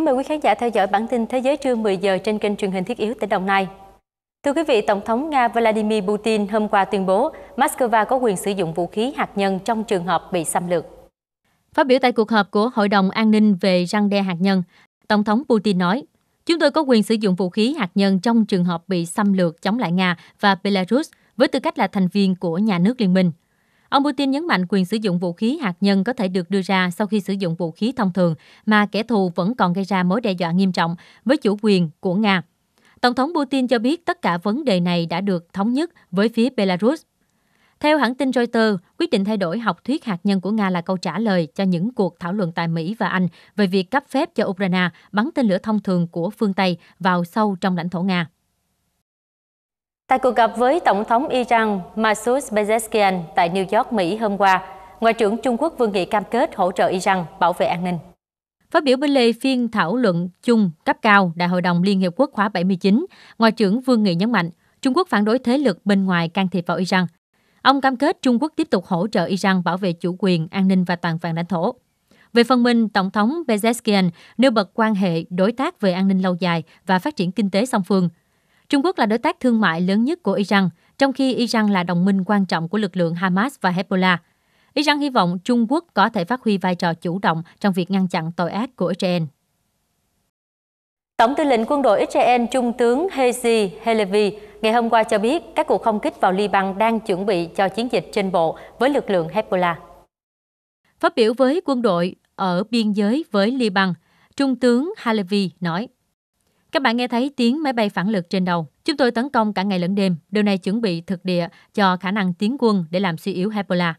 Kính mời quý khán giả theo dõi bản tin Thế giới trưa 10 giờ trên kênh truyền hình Thiết yếu tỉnh Đồng Nai. Thưa quý vị, Tổng thống Nga Vladimir Putin hôm qua tuyên bố Moscow có quyền sử dụng vũ khí hạt nhân trong trường hợp bị xâm lược. Phát biểu tại cuộc họp của Hội đồng An ninh về răng đe hạt nhân, Tổng thống Putin nói, Chúng tôi có quyền sử dụng vũ khí hạt nhân trong trường hợp bị xâm lược chống lại Nga và Belarus với tư cách là thành viên của nhà nước liên minh. Ông Putin nhấn mạnh quyền sử dụng vũ khí hạt nhân có thể được đưa ra sau khi sử dụng vũ khí thông thường mà kẻ thù vẫn còn gây ra mối đe dọa nghiêm trọng với chủ quyền của Nga. Tổng thống Putin cho biết tất cả vấn đề này đã được thống nhất với phía Belarus. Theo hãng tin Reuters, quyết định thay đổi học thuyết hạt nhân của Nga là câu trả lời cho những cuộc thảo luận tại Mỹ và Anh về việc cấp phép cho Ukraine bắn tên lửa thông thường của phương Tây vào sâu trong lãnh thổ Nga. Tại cuộc gặp với Tổng thống Iran Masoud Pezeshkian tại New York, Mỹ hôm qua, Ngoại trưởng Trung Quốc Vương Nghị cam kết hỗ trợ Iran bảo vệ an ninh. Phát biểu bên lề phiên thảo luận chung cấp cao Đại hội đồng Liên Hiệp Quốc khóa 79, Ngoại trưởng Vương Nghị nhấn mạnh Trung Quốc phản đối thế lực bên ngoài can thiệp vào Iran. Ông cam kết Trung Quốc tiếp tục hỗ trợ Iran bảo vệ chủ quyền, an ninh và toàn vẹn lãnh thổ. Về phần mình, Tổng thống Pezeshkian nêu bật quan hệ đối tác về an ninh lâu dài và phát triển kinh tế song phương – Trung Quốc là đối tác thương mại lớn nhất của Iran, trong khi Iran là đồng minh quan trọng của lực lượng Hamas và Hezbollah. Iran hy vọng Trung Quốc có thể phát huy vai trò chủ động trong việc ngăn chặn tội ác của Israel. Tổng tư lệnh quân đội Israel Trung tướng Hezi Halevi ngày hôm qua cho biết các cuộc không kích vào Liban đang chuẩn bị cho chiến dịch trên bộ với lực lượng Hezbollah. Phát biểu với quân đội ở biên giới với Liban, Trung tướng Halevi nói các bạn nghe thấy tiếng máy bay phản lực trên đầu. Chúng tôi tấn công cả ngày lẫn đêm, điều này chuẩn bị thực địa cho khả năng tiến quân để làm suy yếu Hezbollah.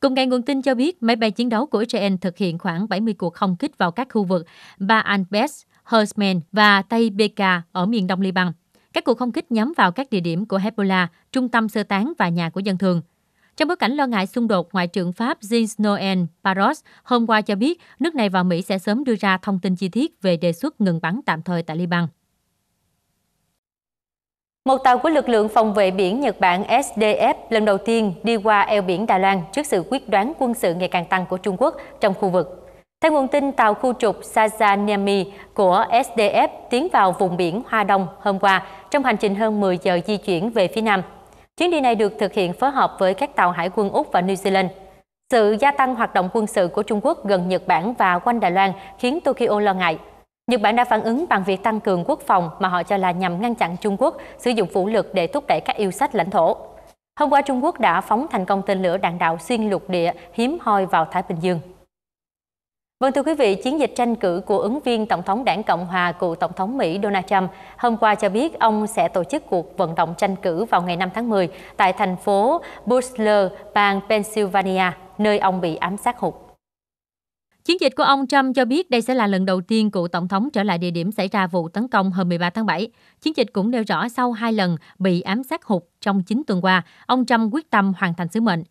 Cùng ngày, nguồn tin cho biết máy bay chiến đấu của Israel thực hiện khoảng 70 cuộc không kích vào các khu vực Ba Anbes, Hersmen và Tây Beka ở miền đông Liban. Các cuộc không kích nhắm vào các địa điểm của Hezbollah, trung tâm sơ tán và nhà của dân thường – trong bối cảnh lo ngại xung đột, Ngoại trưởng Pháp Jean Noël Barros hôm qua cho biết nước này và Mỹ sẽ sớm đưa ra thông tin chi tiết về đề xuất ngừng bắn tạm thời tại Liban. Một tàu của lực lượng phòng vệ biển Nhật Bản SDF lần đầu tiên đi qua eo biển Đài Loan trước sự quyết đoán quân sự ngày càng tăng của Trung Quốc trong khu vực. Theo nguồn tin, tàu khu trục Sazanami của SDF tiến vào vùng biển Hoa Đông hôm qua trong hành trình hơn 10 giờ di chuyển về phía nam. Chuyến đi này được thực hiện phối hợp với các tàu hải quân Úc và New Zealand. Sự gia tăng hoạt động quân sự của Trung Quốc gần Nhật Bản và quanh Đài Loan khiến Tokyo lo ngại. Nhật Bản đã phản ứng bằng việc tăng cường quốc phòng mà họ cho là nhằm ngăn chặn Trung Quốc sử dụng vũ lực để thúc đẩy các yêu sách lãnh thổ. Hôm qua, Trung Quốc đã phóng thành công tên lửa đạn đạo xuyên lục địa hiếm hoi vào Thái Bình Dương. Vâng thưa quý vị, chiến dịch tranh cử của ứng viên Tổng thống đảng Cộng Hòa cựu Tổng thống Mỹ Donald Trump hôm qua cho biết ông sẽ tổ chức cuộc vận động tranh cử vào ngày 5 tháng 10 tại thành phố Butler, bang Pennsylvania, nơi ông bị ám sát hụt. Chiến dịch của ông Trump cho biết đây sẽ là lần đầu tiên cựu tổng thống trở lại địa điểm xảy ra vụ tấn công hôm 13 tháng 7. Chiến dịch cũng nêu rõ sau hai lần bị ám sát hụt trong 9 tuần qua, ông Trump quyết tâm hoàn thành sứ mệnh.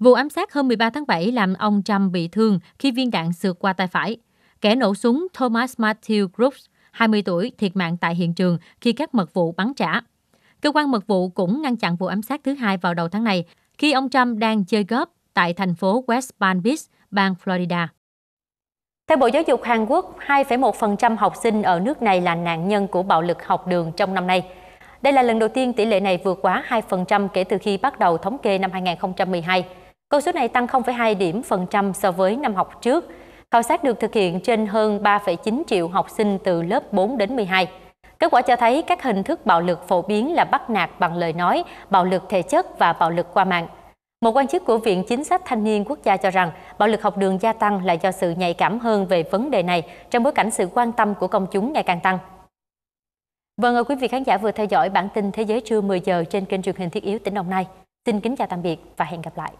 Vụ ám sát hôm 13 tháng 7 làm ông Trump bị thương khi viên đạn sượt qua tay phải. Kẻ nổ súng Thomas Matthew Groves, 20 tuổi, thiệt mạng tại hiện trường khi các mật vụ bắn trả. Cơ quan mật vụ cũng ngăn chặn vụ ám sát thứ hai vào đầu tháng này khi ông Trump đang chơi golf tại thành phố West Palm Beach, bang Florida. Theo Bộ Giáo dục Hàn Quốc, 2,1% học sinh ở nước này là nạn nhân của bạo lực học đường trong năm nay. Đây là lần đầu tiên tỷ lệ này vượt quá 2% kể từ khi bắt đầu thống kê năm 2012. Con số này tăng 0,2 điểm phần trăm so với năm học trước. Khảo sát được thực hiện trên hơn 3,9 triệu học sinh từ lớp 4 đến 12. Kết quả cho thấy các hình thức bạo lực phổ biến là bắt nạt bằng lời nói, bạo lực thể chất và bạo lực qua mạng. Một quan chức của Viện Chính sách Thanh niên Quốc gia cho rằng bạo lực học đường gia tăng là do sự nhạy cảm hơn về vấn đề này trong bối cảnh sự quan tâm của công chúng ngày càng tăng. Vâng, quý vị khán giả vừa theo dõi bản tin Thế giới trưa 10 giờ trên kênh truyền hình Thiết yếu tỉnh Đồng Nai. Xin kính chào tạm biệt và hẹn gặp lại.